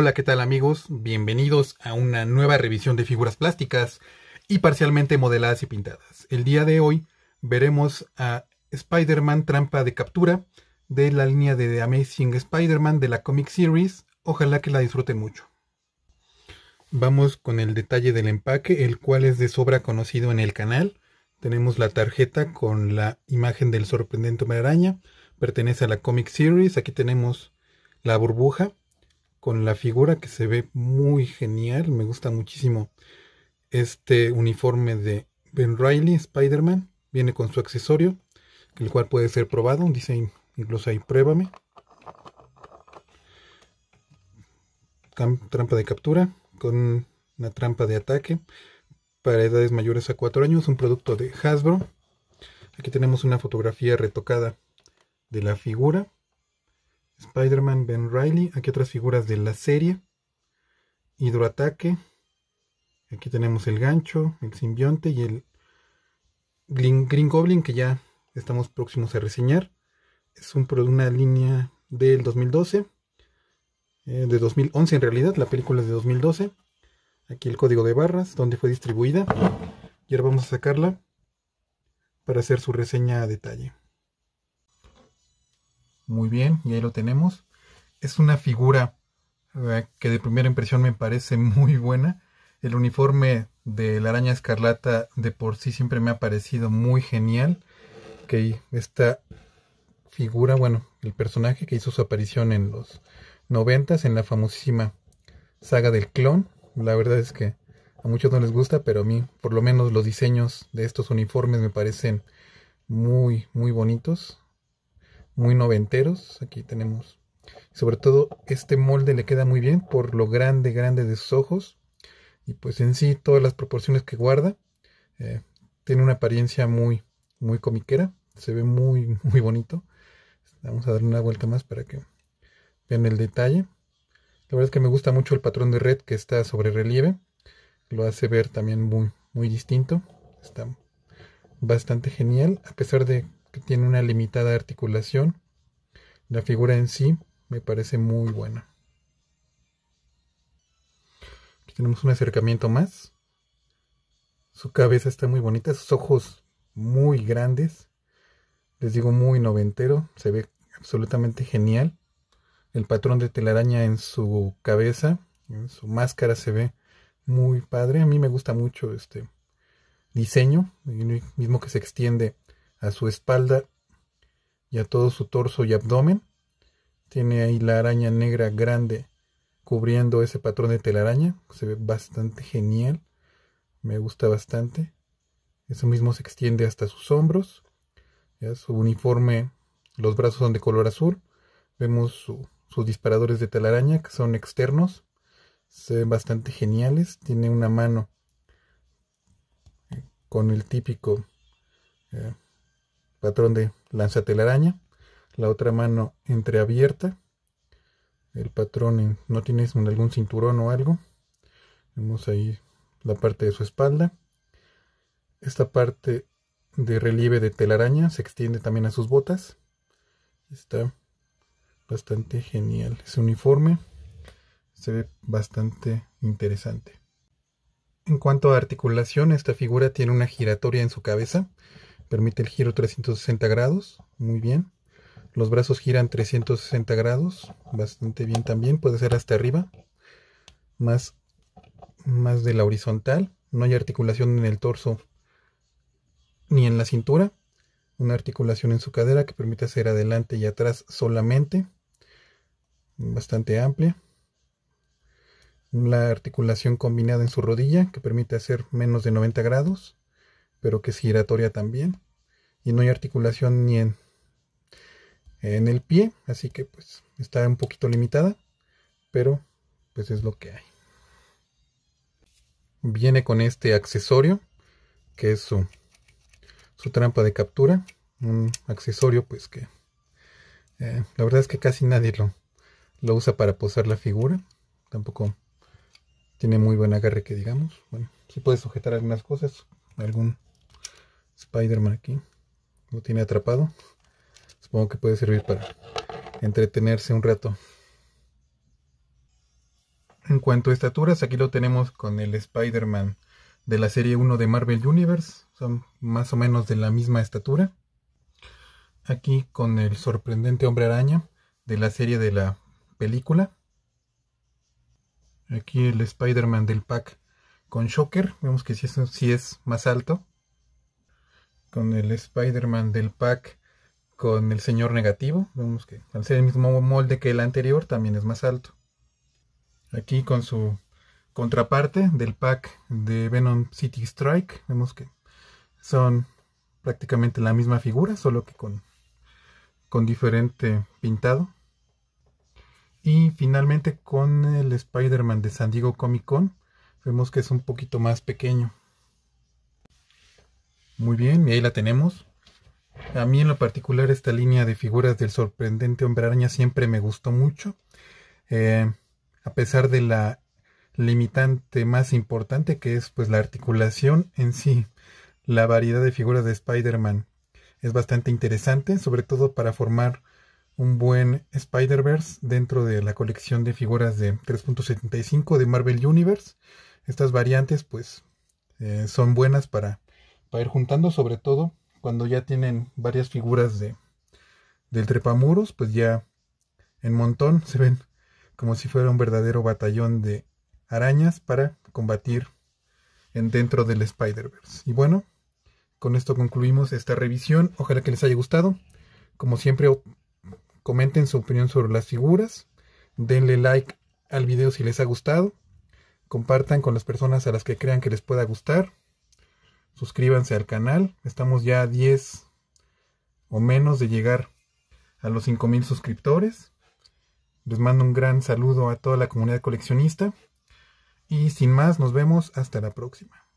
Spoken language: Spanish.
Hola, ¿qué tal amigos? Bienvenidos a una nueva revisión de figuras plásticas y parcialmente modeladas y pintadas. El día de hoy veremos a Spider-Man Trampa de Captura de la línea de The Amazing Spider-Man de la Comic Series. Ojalá que la disfruten mucho. Vamos con el detalle del empaque, el cual es de sobra conocido en el canal. Tenemos la tarjeta con la imagen del sorprendente hombre araña. Pertenece a la Comic Series. Aquí tenemos la burbuja con la figura que se ve muy genial. Me gusta muchísimo este uniforme de Ben Riley, Spider-Man. Viene con su accesorio, el cual puede ser probado. Dice incluso ahí, pruébame. Trampa de captura con una trampa de ataque para edades mayores a 4 años, un producto de Hasbro. Aquí tenemos una fotografía retocada de la figura. Spider-Man Ben Riley, aquí otras figuras de la serie, Hidroataque, aquí tenemos el gancho, el simbionte y el Green, Goblin que ya estamos próximos a reseñar. Es un, una línea del 2012, eh, de 2011 en realidad, la película es de 2012. Aquí el código de barras, donde fue distribuida. Y ahora vamos a sacarla para hacer su reseña a detalle muy bien y ahí lo tenemos. Es una figura eh, que de primera impresión me parece muy buena. El uniforme de la araña escarlata de por sí siempre me ha parecido muy genial. Que esta figura, bueno, el personaje que hizo su aparición en los noventas en la famosísima saga del clon. La verdad es que a muchos no les gusta, pero a mí por lo menos los diseños de estos uniformes me parecen muy, muy bonitos muy noventeros. Aquí tenemos, sobre todo este molde le queda muy bien por lo grande, grande de sus ojos. Y pues en sí todas las proporciones que guarda. Eh, tiene una apariencia muy, muy comiquera. Se ve muy, muy bonito. Vamos a darle una vuelta más para que vean el detalle. La verdad es que me gusta mucho el patrón de red que está sobre relieve. Lo hace ver también muy, muy distinto. Está bastante genial, a pesar de que tiene una limitada articulación. La figura en sí me parece muy buena. Aquí tenemos un acercamiento más. Su cabeza está muy bonita, sus ojos muy grandes. Les digo muy noventero, se ve absolutamente genial. El patrón de telaraña en su cabeza, en su máscara se ve muy padre. A mí me gusta mucho este diseño, mismo que se extiende a su espalda y a todo su torso y abdomen. Tiene ahí la araña negra grande cubriendo ese patrón de telaraña. Se ve bastante genial. Me gusta bastante. Eso mismo se extiende hasta sus hombros. su uniforme, los brazos son de color azul. Vemos sus disparadores de telaraña que son externos. Se ven bastante geniales. Tiene una mano con el típico eh, patrón de lanzatelaraña, la otra mano entreabierta, el patrón no tiene algún cinturón o algo, vemos ahí la parte de su espalda, esta parte de relieve de telaraña se extiende también a sus botas, está bastante genial es uniforme, se ve bastante interesante. En cuanto a articulación, esta figura tiene una giratoria en su cabeza, permite el giro 360 grados, muy bien. Los brazos giran 360 grados, bastante bien también, puede ser hasta arriba, más, más de la horizontal. No hay articulación en el torso ni en la cintura. Una articulación en su cadera que permite hacer adelante y atrás solamente. Bastante amplia. La articulación combinada en su rodilla que permite hacer menos de 90 grados pero que es giratoria también. Y no hay articulación ni en, en el pie, así que pues está un poquito limitada, pero pues es lo que hay. Viene con este accesorio, que es su, su trampa de captura, un accesorio pues que eh, la verdad es que casi nadie lo, lo usa para posar la figura, tampoco tiene muy buen agarre que digamos, bueno, si sí puede sujetar algunas cosas, algún Spider-Man aquí. Lo tiene atrapado. Supongo que puede servir para entretenerse un rato. En cuanto a estaturas, aquí lo tenemos con el Spider-Man de la serie 1 de Marvel Universe. Son más o menos de la misma estatura. Aquí con el sorprendente hombre araña de la serie de la película. Aquí el Spider-Man del pack con Shocker. Vemos que si sí es más alto con el Spider-Man del pack con el señor negativo. Vemos que al ser el mismo molde que el anterior también es más alto. Aquí con su contraparte del pack de Venom City Strike. Vemos que son prácticamente la misma figura, solo que con, con diferente pintado. Y finalmente con el Spider-Man de San Diego Comic Con. Vemos que es un poquito más pequeño. Muy bien, y ahí la tenemos. A mí en lo particular esta línea de figuras del sorprendente hombre araña siempre me gustó mucho. Eh, a pesar de la limitante más importante que es pues la articulación en sí. La variedad de figuras de Spider-Man es bastante interesante, sobre todo para formar un buen Spider-Verse dentro de la colección de figuras de 3.75 de Marvel Universe. Estas variantes pues eh, son buenas para para ir juntando, sobre todo cuando ya tienen varias figuras de del trepamuros, pues ya en montón se ven como si fuera un verdadero batallón de arañas para combatir en dentro del Spider-Verse. Y bueno, con esto concluimos esta revisión. Ojalá que les haya gustado. Como siempre, comenten su opinión sobre las figuras. Denle like al video si les ha gustado. Compartan con las personas a las que crean que les pueda gustar suscríbanse al canal. Estamos ya a 10 o menos de llegar a los 5.000 suscriptores. Les mando un gran saludo a toda la comunidad coleccionista. Y sin más, nos vemos hasta la próxima.